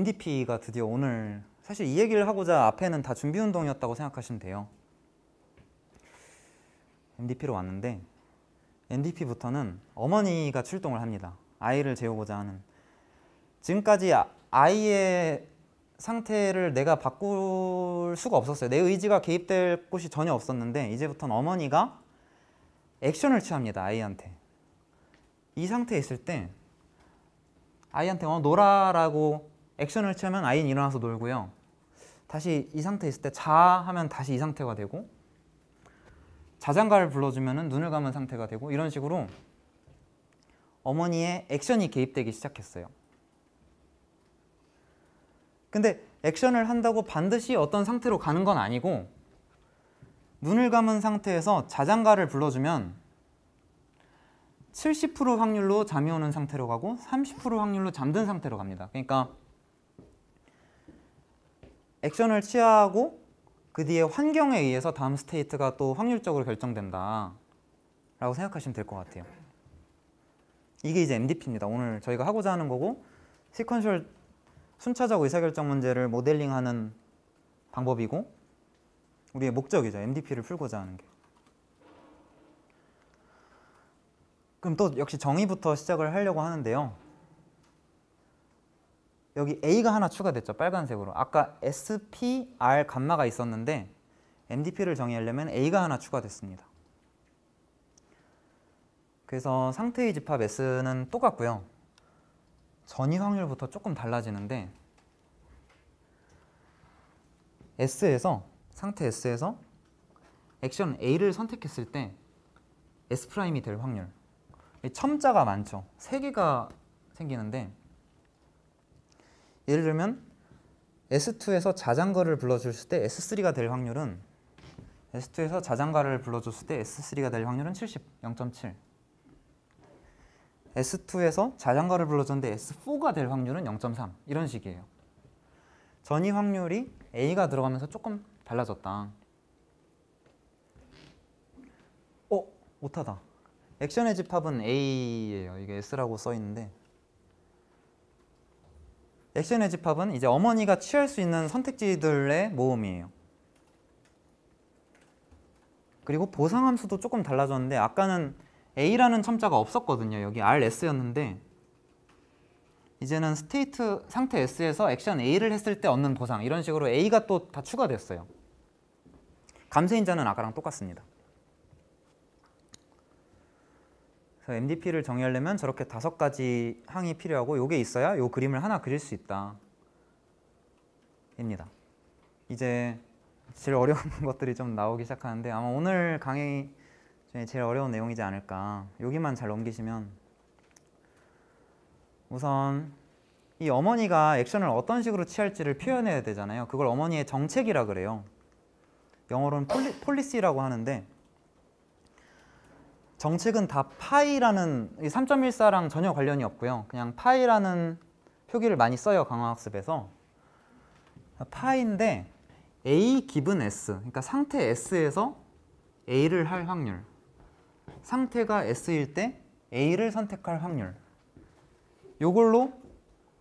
n d p 가 드디어 오늘 사실 이 얘기를 하고자 앞에는 다 준비운동이었다고 생각하시면 돼요. MDP로 왔는데 MDP부터는 어머니가 출동을 합니다. 아이를 재우고자 하는 지금까지 아, 아이의 상태를 내가 바꿀 수가 없었어요. 내 의지가 개입될 곳이 전혀 없었는데 이제부터는 어머니가 액션을 취합니다. 아이한테. 이 상태에 있을 때 아이한테 어 놀아라고 액션을 취면 아이는 일어나서 놀고요. 다시 이 상태 있을 때 자 하면 다시 이 상태가 되고 자장가를 불러주면 눈을 감은 상태가 되고 이런 식으로 어머니의 액션이 개입되기 시작했어요. 근데 액션을 한다고 반드시 어떤 상태로 가는 건 아니고 눈을 감은 상태에서 자장가를 불러주면 70% 확률로 잠이 오는 상태로 가고 30% 확률로 잠든 상태로 갑니다. 그러니까 액션을 취하고 그 뒤에 환경에 의해서 다음 스테이트가 또 확률적으로 결정된다 라고 생각하시면 될 것 같아요 이게 이제 MDP입니다 오늘 저희가 하고자 하는 거고 시퀀셜 순차적 의사결정 문제를 모델링하는 방법이고 우리의 목적이죠 MDP를 풀고자 하는 게 그럼 또 역시 정의부터 시작을 하려고 하는데요 여기 A가 하나 추가됐죠. 빨간색으로. 아까 SPR 감마가 있었는데 n d p 를 정의하려면 A가 하나 추가됐습니다. 그래서 상태의 집합 S는 똑같고요. 전이 확률부터 조금 달라지는데 S에서 상태 S에서 액션 A를 선택했을 때 S'이 될 확률 첨자가 많죠. 3개가 생기는데 예를 들면 S2에서 자장가를 불러줬을 때 S3가 될 확률은 S2에서 자장가를 불러줬을 때 S3가 될 확률은 70, 0.7 S2에서 자장가를 불러줬는데 S4가 될 확률은 0.3 이런 식이에요 전이 확률이 A가 들어가면서 조금 달라졌다 어? 못하다 액션의 집합은 A예요 이게 S라고 써있는데 액션의 집합은 이제 어머니가 취할 수 있는 선택지들의 모음이에요. 그리고 보상함수도 조금 달라졌는데 아까는 A라는 첨자가 없었거든요. 여기 RS였는데 이제는 스테이트 상태 S에서 액션 A를 했을 때 얻는 보상 이런 식으로 A가 또 다 추가됐어요. 감세인자는 아까랑 똑같습니다. 그 MDP를 정의하려면 저렇게 다섯 가지 항이 필요하고 이게 있어야 이 그림을 하나 그릴 수 있다. 입니다. 이제 제일 어려운 것들이 좀 나오기 시작하는데 아마 오늘 강의 중에 제일 어려운 내용이지 않을까. 여기만 잘 넘기시면 우선 이 어머니가 액션을 어떤 식으로 취할지를 표현해야 되잖아요. 그걸 어머니의 정책이라 그래요. 영어로는 폴리, 폴리시라고 하는데 정책은 다 파이라는 3.14랑 전혀 관련이 없고요. 그냥 파이라는 표기를 많이 써요. 강화학습에서. 파인데 A 기분 S, 그러니까 상태 S에서 A를 할 확률 상태가 S일 때 A를 선택할 확률 요걸로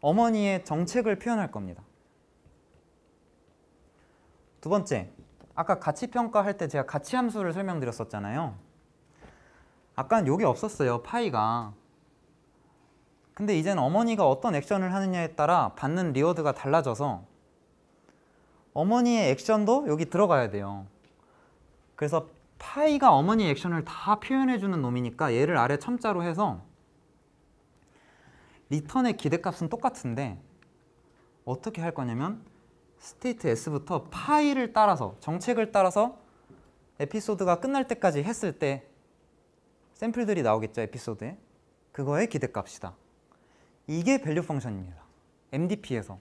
어머니의 정책을 표현할 겁니다. 두 번째, 아까 가치평가할 때 제가 가치함수를 설명드렸었잖아요. 아까는 요게 없었어요 파이가 근데 이제는 어머니가 어떤 액션을 하느냐에 따라 받는 리워드가 달라져서 어머니의 액션도 여기 들어가야 돼요 그래서 파이가 어머니 액션을 다 표현해주는 놈이니까 얘를 아래 첨자로 해서 리턴의 기대값은 똑같은데 어떻게 할 거냐면 스테이트 s부터 파이를 따라서 정책을 따라서 에피소드가 끝날 때까지 했을 때 샘플들이 나오겠죠 에피소드에 그거의 기대값이다 이게 밸류 펑션입니다 MDP에서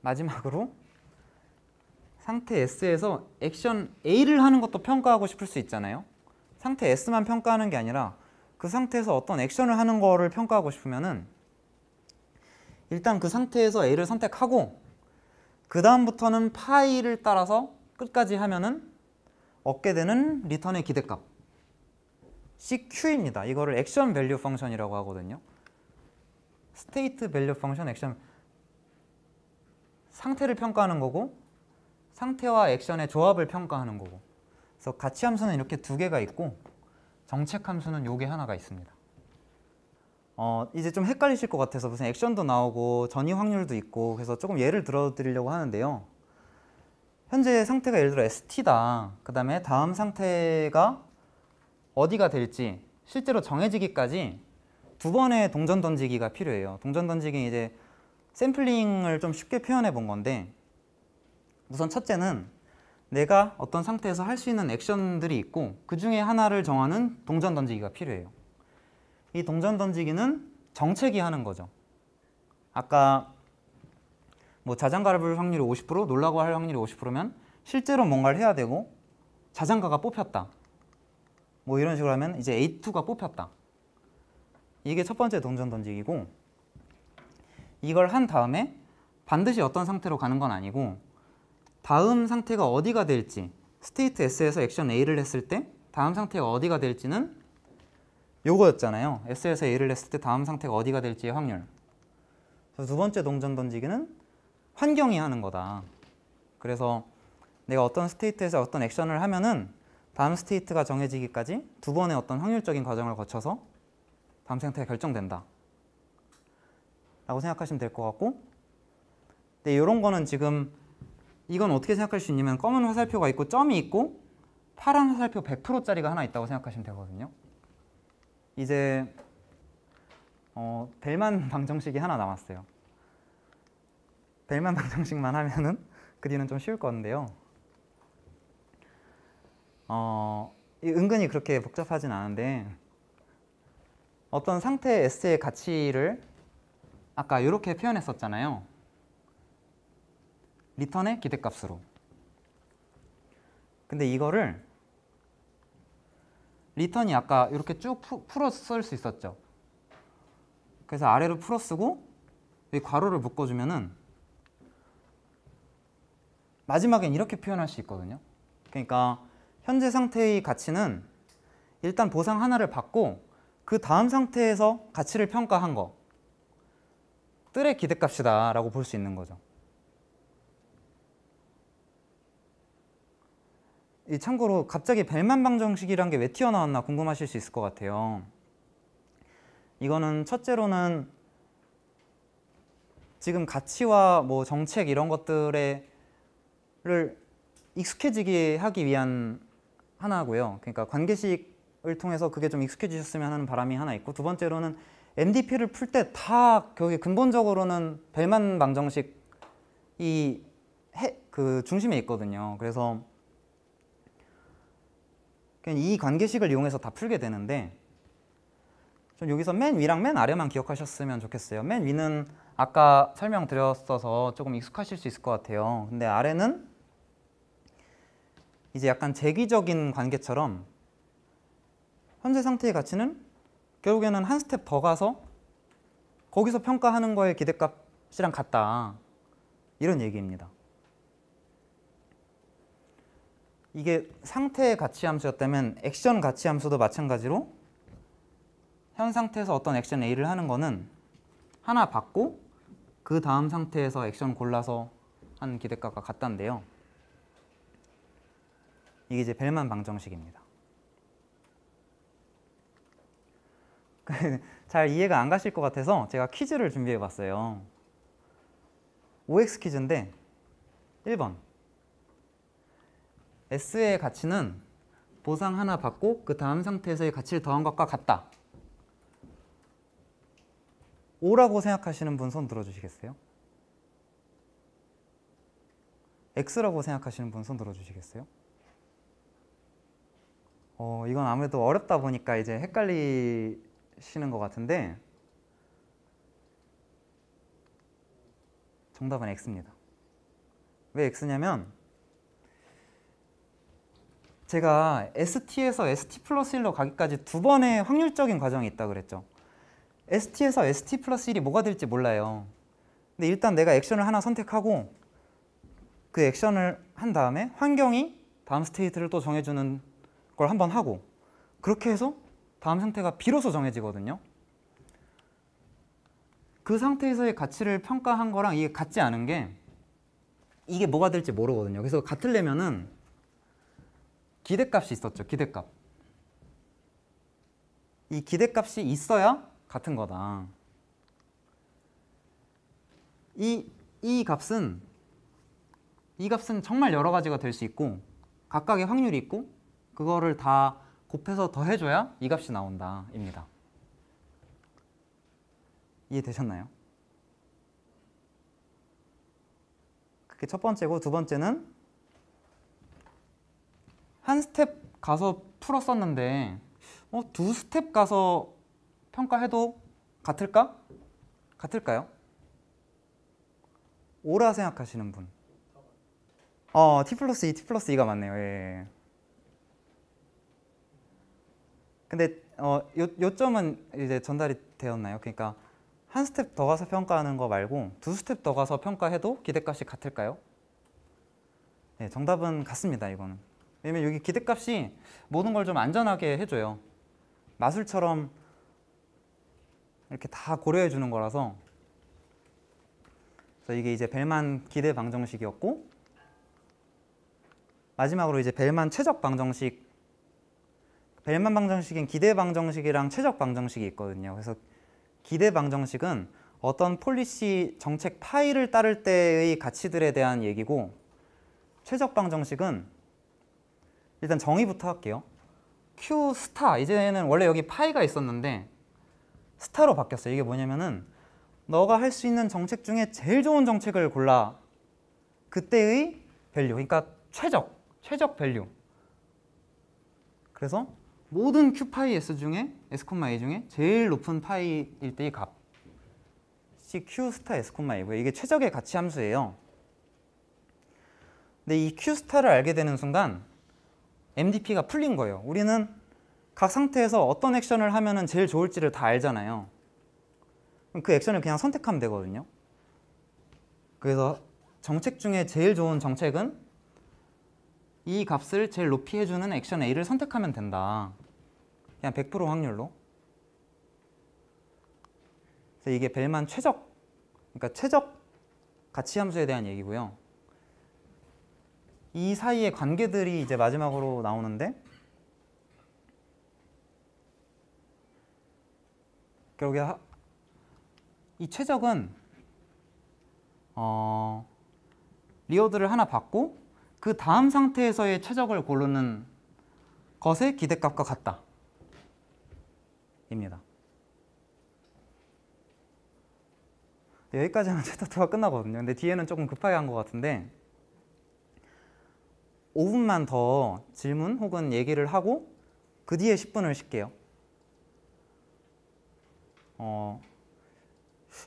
마지막으로 상태 S에서 액션 A를 하는 것도 평가하고 싶을 수 있잖아요 상태 S만 평가하는 게 아니라 그 상태에서 어떤 액션을 하는 거를 평가하고 싶으면은 일단 그 상태에서 A를 선택하고 그 다음부터는 파이를 따라서 끝까지 하면은 얻게 되는 리턴의 기대값 CQ입니다. 이거를 액션 밸류 펑션이라고 하거든요. 스테이트 밸류 펑션 액션 상태를 평가하는 거고 상태와 액션의 조합을 평가하는 거고 그래서 가치 함수는 이렇게 두 개가 있고 정책 함수는 요게 하나가 있습니다. 어, 이제 좀 헷갈리실 것 같아서 무슨 액션도 나오고 전이 확률도 있고 그래서 조금 예를 들어 드리려고 하는데요. 현재 상태가 예를 들어 ST다. 그 다음에 다음 상태가 어디가 될지 실제로 정해지기까지 두 번의 동전 던지기가 필요해요. 동전 던지기 이제 샘플링을 좀 쉽게 표현해 본 건데 우선 첫째는 내가 어떤 상태에서 할 수 있는 액션들이 있고 그 중에 하나를 정하는 동전 던지기가 필요해요. 이 동전 던지기는 정책이 하는 거죠. 아까 뭐 자장가를 볼 확률이 50% 놀라고 할 확률이 50%면 실제로 뭔가를 해야 되고 자장가가 뽑혔다. 뭐 이런 식으로 하면 이제 A2가 뽑혔다. 이게 첫 번째 동전 던지기고 이걸 한 다음에 반드시 어떤 상태로 가는 건 아니고 다음 상태가 어디가 될지 스테이트 S에서 액션 A를 했을 때 다음 상태가 어디가 될지는 요거였잖아요. S에서 A를 했을 때 다음 상태가 어디가 될지의 확률. 두 번째 동전 던지기는 환경이 하는 거다. 그래서 내가 어떤 스테이트에서 어떤 액션을 하면은 다음 스테이트가 정해지기까지 두 번의 어떤 확률적인 과정을 거쳐서 다음 생태가 결정된다. 라고 생각하시면 될 것 같고 근데 이런 거는 지금 이건 어떻게 생각할 수 있냐면 검은 화살표가 있고 점이 있고 파란 화살표 100%짜리가 하나 있다고 생각하시면 되거든요. 이제 어, 델만 방정식이 하나 남았어요. 벨만 방정식만 하면은 그 뒤는 좀 쉬울 건데요. 어, 은근히 그렇게 복잡하진 않은데 어떤 상태 S의 가치를 아까 이렇게 표현했었잖아요. 리턴의 기대값으로. 근데 이거를 리턴이 아까 이렇게 쭉 풀어 쓸 수 있었죠. 그래서 아래로 풀어 쓰고 여 괄호를 묶어주면은 마지막엔 이렇게 표현할 수 있거든요. 그러니까 현재 상태의 가치는 일단 보상 하나를 받고 그 다음 상태에서 가치를 평가한 거 뜰의 기대값이다 라고 볼 수 있는 거죠. 이 참고로 갑자기 벨만 방정식이란 게 왜 튀어나왔나 궁금하실 수 있을 것 같아요. 이거는 첫째로는 지금 가치와 뭐 정책 이런 것들의 를 익숙해지게 하기 위한 하나고요. 그러니까 관계식을 통해서 그게 좀 익숙해지셨으면 하는 바람이 하나 있고 두 번째로는 MDP를 풀 때 다 결국에 근본적으로는 벨만 방정식이 해, 그 중심에 있거든요. 그래서 그냥 이 관계식을 이용해서 다 풀게 되는데 좀 여기서 맨 위랑 맨 아래만 기억하셨으면 좋겠어요. 맨 위는 아까 설명드렸어서 조금 익숙하실 수 있을 것 같아요. 근데 아래는 이제 약간 재기적인 관계처럼 현재 상태의 가치는 결국에는 한 스텝 더 가서 거기서 평가하는 거에 기대값이랑 같다. 이런 얘기입니다. 이게 상태의 가치 함수였다면 액션 가치 함수도 마찬가지로 현 상태에서 어떤 액션 A를 하는 거는 하나 받고 그 다음 상태에서 액션 골라서 한 기대값과 같단데요. 이게 이제 벨만 방정식입니다. 잘 이해가 안 가실 것 같아서 제가 퀴즈를 준비해 봤어요. OX 퀴즈인데 1번 S의 가치는 보상 하나 받고 그 다음 상태에서의 가치를 더한 것과 같다. O라고 생각하시는 분 손 들어주시겠어요? X라고 생각하시는 분 손 들어주시겠어요? 어, 이건 아무래도 어렵다 보니까 이제 헷갈리시는 것 같은데 정답은 X입니다. 왜 X냐면 제가 ST에서 ST 플러스 1로 가기까지 두 번의 확률적인 과정이 있다고 그랬죠. ST에서 ST 플러스 1이 뭐가 될지 몰라요. 근데 일단 내가 액션을 하나 선택하고 그 액션을 한 다음에 환경이 다음 스테이트를 또 정해주는 걸 한번 하고 그렇게 해서 다음 상태가 비로소 정해지거든요. 그 상태에서의 가치를 평가한 거랑 이게 같지 않은 게 이게 뭐가 될지 모르거든요. 그래서 같으려면은 기대값이 있었죠. 기대값. 이 기대값이 있어야 같은 거다. 이, 이 값은 이 값은 정말 여러 가지가 될 수 있고 각각의 확률이 있고 그거를 다 곱해서 더해줘야 이 값이 나온다입니다. 이해되셨나요? 그게 첫 번째고 두 번째는 한 스텝 가서 풀었었는데 어, 두 스텝 가서 평가해도 같을까? 같을까요? 오라 생각하시는 분. 어, T 플러스 2, T 플러스 2가 맞네요. 예. 근데 어, 요, 요점은 이제 전달이 되었나요? 그러니까 한 스텝 더 가서 평가하는 거 말고 두 스텝 더 가서 평가해도 기대값이 같을까요? 네, 정답은 같습니다, 이거는. 왜냐면 여기 기대값이 모든 걸 좀 안전하게 해줘요. 마술처럼 이렇게 다 고려해 주는 거라서 그래서 이게 이제 벨만 기대 방정식이었고 마지막으로 이제 벨만 최적 방정식 벨만 방정식인 기대 방정식이랑 최적 방정식이 있거든요. 그래서 기대 방정식은 어떤 폴리시 정책 파일을 따를 때의 가치들에 대한 얘기고 최적 방정식은 일단 정의부터 할게요. Q 스타 이제는 원래 여기 파이가 있었는데 스타로 바뀌었어요. 이게 뭐냐면은 너가 할 수 있는 정책 중에 제일 좋은 정책을 골라 그때의 밸류 그러니까 최적 최적 밸류 그래서 모든 q 파이 s 중에 s, a 중에 제일 높은 파이일 때의 값이 q 스타 s, a고요. 이게 최적의 가치 함수예요. 근데 이 q 스타를 알게 되는 순간 MDP가 풀린 거예요. 우리는 각 상태에서 어떤 액션을 하면 제일 좋을지를 다 알잖아요. 그럼 그 액션을 그냥 선택하면 되거든요. 그래서 정책 중에 제일 좋은 정책은 이 값을 제일 높이 해주는 액션 A를 선택하면 된다. 그냥 100% 확률로. 그래서 이게 벨만 최적, 그러니까 최적 가치 함수에 대한 얘기고요. 이 사이의 관계들이 이제 마지막으로 나오는데 결국에 이 최적은 어, 리워드를 하나 받고 그 다음 상태에서의 최적을 고르는 것의 기대값과 같다. 입니다. 네, 여기까지 하면 챕터 2가 끝나거든요. 근데 뒤에는 조금 급하게 한 것 같은데 5분만 더 질문 혹은 얘기를 하고 그 뒤에 10분을 쉴게요. 어,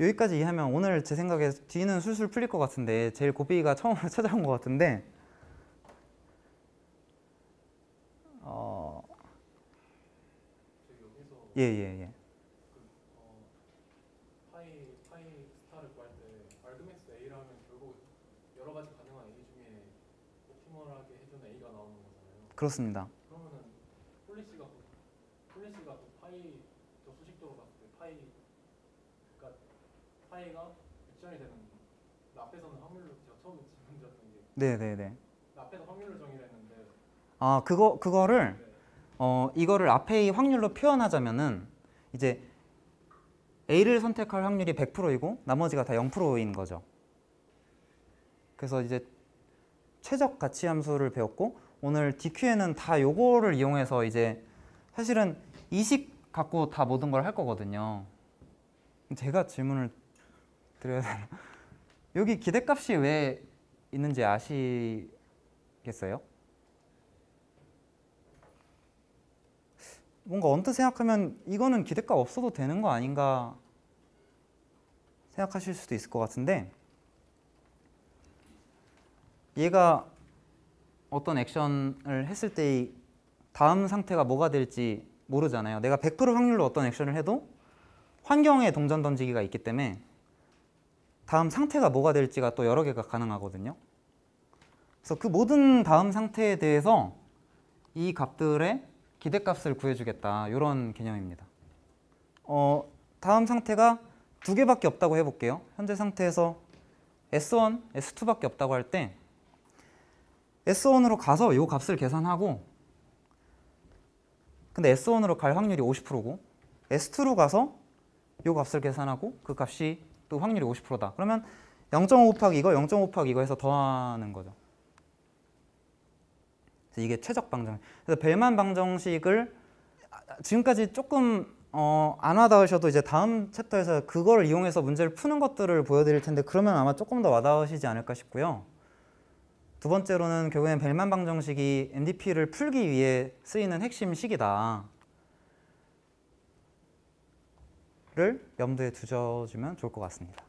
여기까지 이해하면 오늘 제 생각에 뒤는 술술 풀릴 것 같은데 제일 고삐가 처음으로 찾아온 것 같은데 예, 예, 예. 그렇습니다. 그러면은 폴리시가 폴리시가 파이 저 수식도로 봤을 때 파이 그러니까 파이가 액션이 되는 앞에서는 확률로 제가 처음 질문 드렸던 게 네네네 앞에서 네, 네. 확률로 정의를 했는데 아 그거 그거를 네. 어, 이거를 앞에 이 확률로 표현하자면은 이제 A를 선택할 확률이 100%이고 나머지가 다 0%인 거죠. 그래서 이제 최적 가치 함수를 배웠고 오늘 DQ에는 다 요거를 이용해서 이제 사실은 이식 갖고 다 모든 걸 할 거거든요. 제가 질문을 드려야 되나? 여기 기대값이 왜 있는지 아시겠어요? 뭔가 언뜻 생각하면 이거는 기대값 없어도 되는 거 아닌가 생각하실 수도 있을 것 같은데 얘가 어떤 액션을 했을 때 다음 상태가 뭐가 될지 모르잖아요. 내가 100% 확률로 어떤 액션을 해도 환경에 동전 던지기가 있기 때문에 다음 상태가 뭐가 될지가 또 여러 개가 가능하거든요. 그래서 그 모든 다음 상태에 대해서 이 값들의 기대값을 구해주겠다 이런 개념입니다. 어, 다음 상태가 두 개밖에 없다고 해볼게요. 현재 상태에서 S1, S2밖에 없다고 할 때 S1으로 가서 이 값을 계산하고 근데 S1으로 갈 확률이 50%고 S2로 가서 이 값을 계산하고 그 값이 또 확률이 50%다. 그러면 0.5 곱하기 이거 0.5 곱하기 이거 해서 더하는 거죠. 이게 최적 방정. 그래서 벨만 방정식을 지금까지 조금 어, 안 와닿으셔도 이제 다음 챕터에서 그걸 이용해서 문제를 푸는 것들을 보여드릴 텐데 그러면 아마 조금 더 와닿으시지 않을까 싶고요. 두 번째로는 결국엔 벨만 방정식이 MDP를 풀기 위해 쓰이는 핵심 식이다. 를 염두에 두셔주면 좋을 것 같습니다.